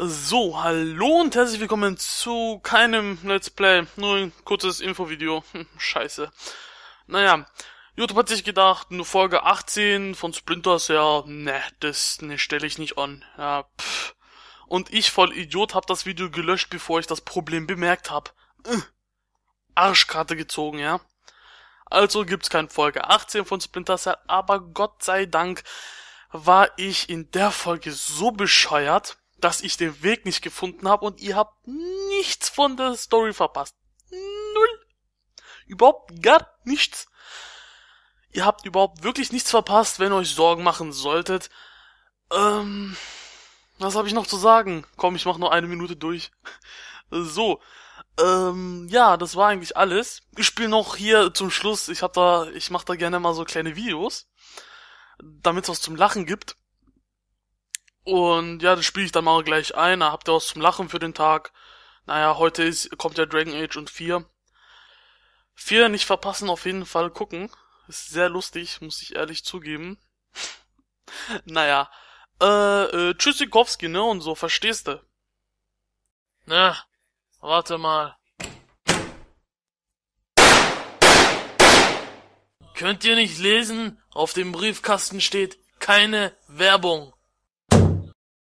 So, hallo und herzlich willkommen zu keinem Let's Play, nur ein kurzes Infovideo. Hm, scheiße. Naja, YouTube hat sich gedacht, nur Folge 18 von Splinters, ja, ne, das ne, stelle ich nicht an. Ja, pff. Und ich voll Idiot hab das Video gelöscht, bevor ich das Problem bemerkt hab. Arschkarte gezogen, ja. Also gibt's kein Folge 18 von Splinter Cell, aber Gott sei Dank war ich in der Folge so bescheuert, dass ich den Weg nicht gefunden habe und ihr habt nichts von der Story verpasst. Null. Überhaupt gar nichts. Ihr habt überhaupt wirklich nichts verpasst, wenn ihr euch Sorgen machen solltet. Ähm, was habe ich noch zu sagen? Komm, ich mach nur eine Minute durch. So, ähm, ja, das war eigentlich alles. Ich spiele noch hier zum Schluss. Ich hab da, ich mach da gerne mal so kleine Videos, damit es was zum Lachen gibt. Und ja, das spiele ich dann mal gleich ein. Da habt ihr was zum Lachen für den Tag. Naja, heute ist, kommt ja Dragon Age und 4. 4 nicht verpassen, auf jeden Fall gucken. Ist sehr lustig, muss ich ehrlich zugeben. naja. Äh, äh, Tschüssikowski, ne? Und so, verstehst du? Na, ne, warte mal. Könnt ihr nicht lesen? Auf dem Briefkasten steht keine Werbung.